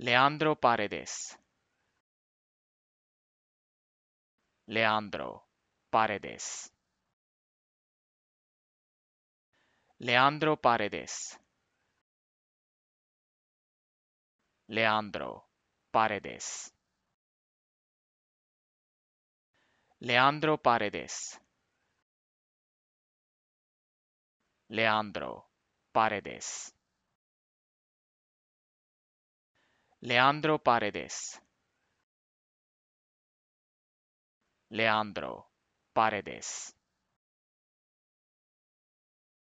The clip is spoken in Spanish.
Leandro Paredes. Leandro Paredes. Leandro Paredes. Leandro Paredes. Leandro Paredes. Leandro Paredes. Leandro Paredes. Leandro Paredes.